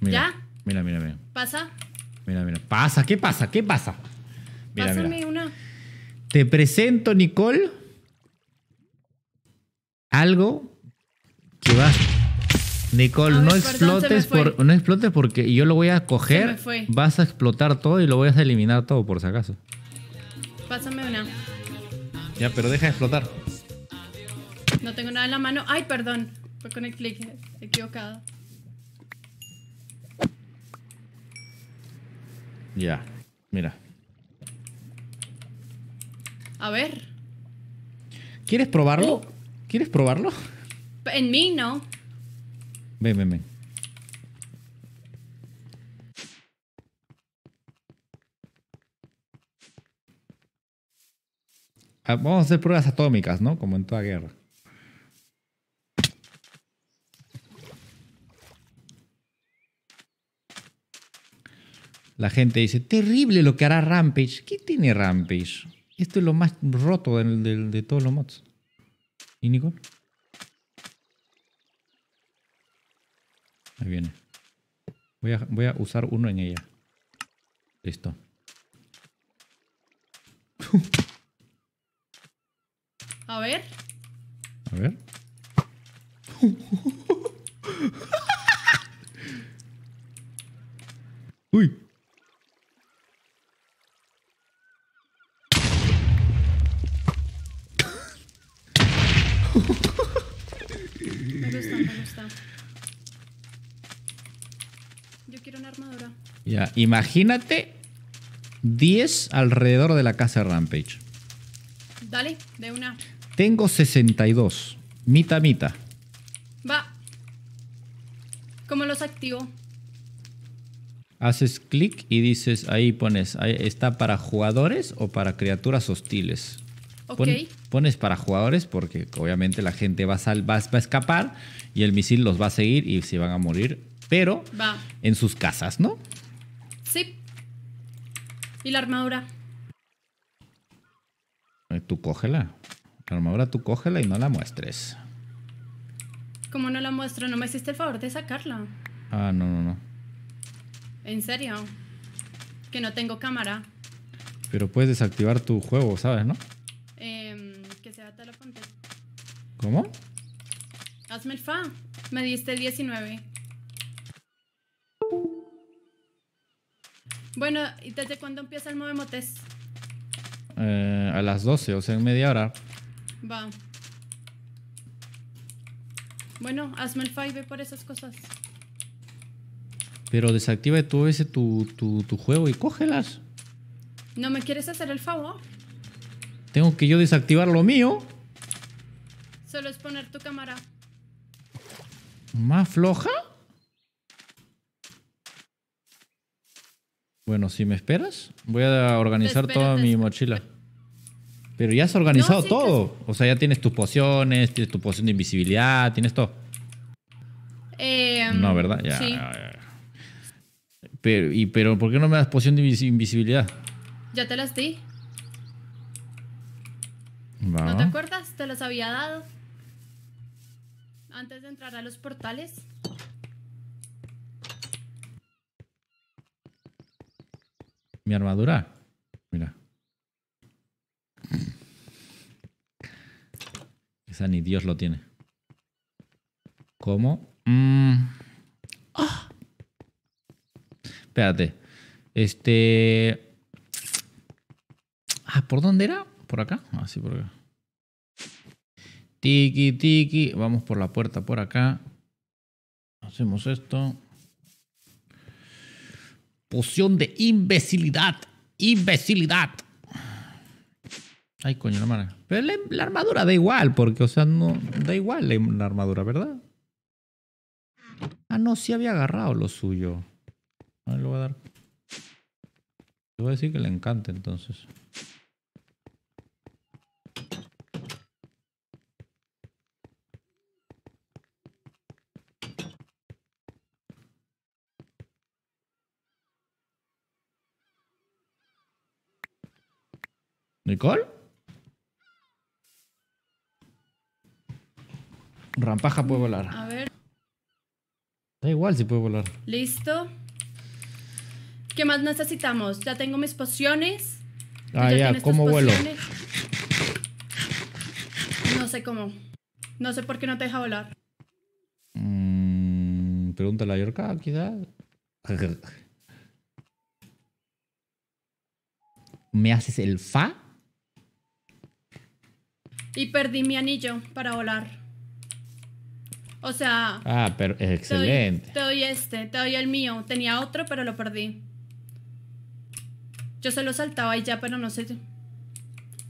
¿Ya? Mira, mira, mira. ¿Pasa? Mira, mira. ¿Pasa? ¿Qué pasa? ¿Qué pasa? Pásame una. Te presento, Nicole, algo que va. Nicole, no explotes por, no explotes porque yo lo voy a coger, vas a explotar todo y lo voy a eliminar todo por si acaso. Pásame una. Ya, pero deja de explotar. No tengo nada en la mano. Ay, perdón. Fue con el clic equivocado. Ya, mira. A ver. ¿Quieres probarlo? Oh. ¿Quieres probarlo? En mí no. Ven, ven, ven. Ah, vamos a hacer pruebas atómicas, ¿no? Como en toda guerra. La gente dice, terrible lo que hará Rampage. ¿Qué tiene Rampage? Esto es lo más roto de, todos los mods. ¿Y Nicole? Ahí viene. voy a usar uno en ella. Listo. A ver. A ver. Uy. imagínate 10 alrededor de la casa de Rampage. Dale, de una. Tengo 62. Mita, mita. Va. ¿Cómo los activo? Haces clic y dices, ahí pones, está para jugadores o para criaturas hostiles. ok pones para jugadores porque obviamente la gente va a, va, a, escapar y el misil los va a seguir y se van a morir, pero va. en sus casas, ¿no? ¿Y la armadura? Tú cógela. La armadura tú cógela y no la muestres. ¿Cómo no la muestro? No me hiciste el favor de sacarla. Ah, no, no, no. ¿En serio? Que no tengo cámara. Pero puedes desactivar tu juego, ¿sabes, no? Eh, que sea teleponte. ¿Cómo? Hazme el fa. Me diste 19. Bueno, ¿y desde cuándo empieza el Movemotes? Eh, a las 12, o sea, en media hora. Va. Bueno, hazme el five por esas cosas. Pero desactiva tú ese tu, tu, tu juego y cógelas. ¿No me quieres hacer el favor? Tengo que yo desactivar lo mío. Solo es poner tu cámara. ¿Más floja? Bueno, si me esperas, voy a organizar toda mi mochila. Pero ya has organizado todo. O sea, ya tienes tus pociones, tienes tu poción de invisibilidad, tienes todo. Em, no, ¿verdad? sí. Pero, y, pero, ¿por qué no me das poción de invisibilidad? Ya te las di. ¿No te acuerdas? Te las había dado. Antes de entrar a los portales. mi armadura. Mira. Esa ni Dios lo tiene. ¿Cómo? Mm. Espérate. Este. Ah, ¿por dónde era? ¿Por acá? Así ah, por acá. Tiki, tiki. Vamos por la puerta por acá. Hacemos esto. Poción de imbecilidad. Imbecilidad. Ay, coño, hermana. Pero la, armadura da igual, porque, o sea, no. Da igual la, armadura, ¿verdad? Ah, no, sí había agarrado lo suyo. A ver, lo voy a dar. Le voy a decir que le encanta entonces. ¿Nicole? Rampaja puede volar. A ver. Da igual si puede volar. Listo. ¿Qué más necesitamos? Ya tengo mis pociones. Ah, ya, ¿cómo vuelo? No sé cómo. No sé por qué no te deja volar. Pregunta mm, pregúntale a Yorka, quizás. ¿Me haces el fa? Y perdí mi anillo para volar. O sea. Ah, pero es excelente. Te doy, este, te doy el mío. Tenía otro, pero lo perdí. Yo se lo saltaba y ya, pero no sé.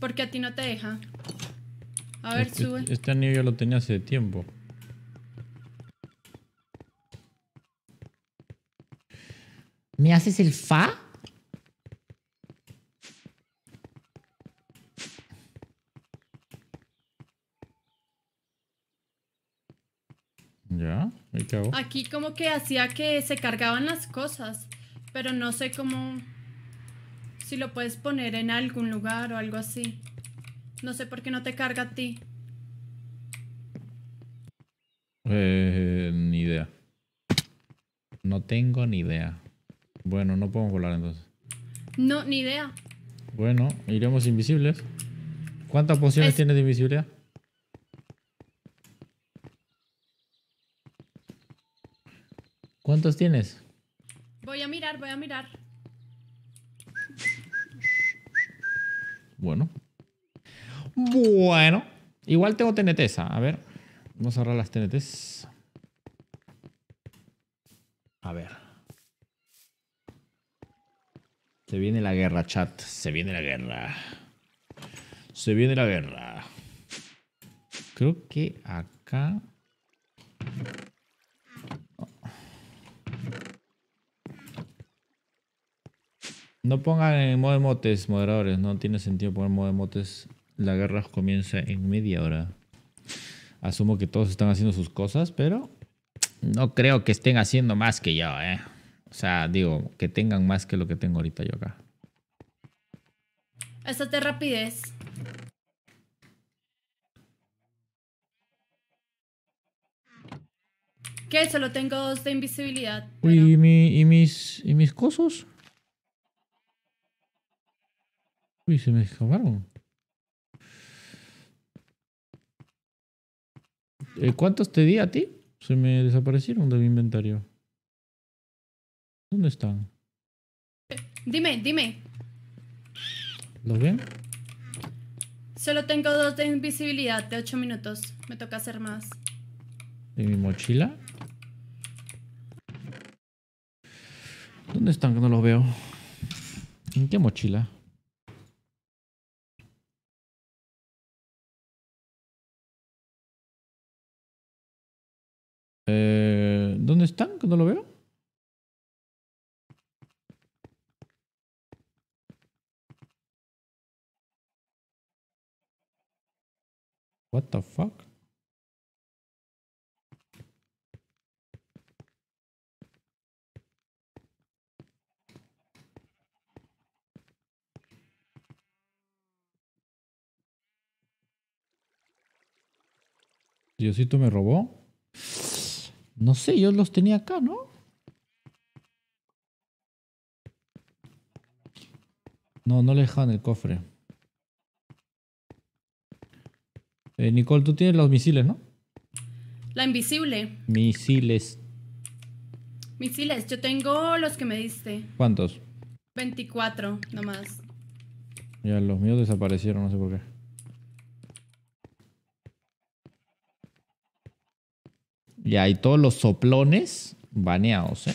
Porque a ti no te deja. A ver, este, sube. Este anillo lo tenía hace tiempo. ¿Me haces el fa? Aquí como que hacía que se cargaban las cosas, pero no sé cómo... Si lo puedes poner en algún lugar o algo así. No sé por qué no te carga a ti. Eh, ni idea. No tengo ni idea. Bueno, no podemos volar entonces. No, ni idea. Bueno, iremos invisibles. ¿Cuántas pociones tienes de invisibilidad? ¿Cuántos tienes? Voy a mirar, voy a mirar. Bueno. Bueno. Igual tengo TNTs. A ver. Vamos a ahorrar las TNTs. A ver. Se viene la guerra, chat. Se viene la guerra. Se viene la guerra. Creo que acá No pongan en modo emotes, moderadores. No tiene sentido poner modo emotes. La guerra comienza en media hora. Asumo que todos están haciendo sus cosas, pero no creo que estén haciendo más que yo, ¿eh? O sea, digo, que tengan más que lo que tengo ahorita yo acá. te rapidez. ¿Qué? Solo tengo dos de invisibilidad. ¿Y, mis, ¿Y mis cosos? Uy, se me escaparon. Eh, ¿Cuántos te di a ti? Se me desaparecieron de mi inventario. ¿Dónde están? Dime, dime. ¿Lo ven? Solo tengo dos de invisibilidad de ocho minutos. Me toca hacer más. ¿De mi mochila? ¿Dónde están que no los veo? ¿En qué mochila? lo veo. What the fuck? Diosito me robó. No sé, yo los tenía acá, ¿no? No, no le dejaban el cofre. Eh, Nicole, tú tienes los misiles, ¿no? La invisible. Misiles. Misiles, yo tengo los que me diste. ¿Cuántos? 24 nomás. Ya, los míos desaparecieron, no sé por qué. Ya, hay todos los soplones baneados, ¿eh?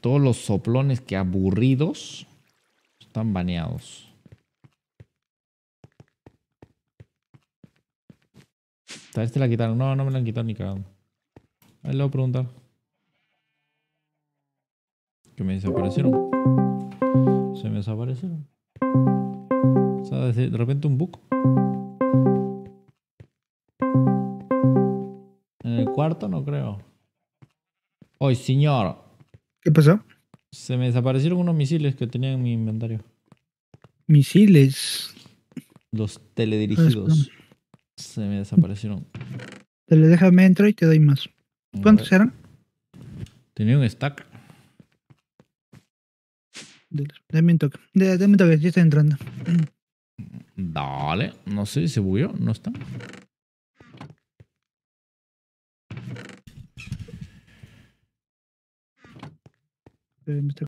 Todos los soplones que aburridos están baneados. Tal vez la quitaron. No, no me la han quitado ni cagado. Ahí le voy a preguntar. Que me desaparecieron. Se me desaparecieron. O sea, de repente un buco. cuarto, no creo. Hoy señor. ¿Qué pasó? Se me desaparecieron unos misiles que tenía en mi inventario. Misiles. Los ah, teledirigidos. Se me desaparecieron. Te déjame entro y te doy más. ¿Cuántos eran? Tenía un stack. Dame un toque. Dame un toque, ya está entrando. Dale, no sé, se bugueó, no está. Euh, Mr.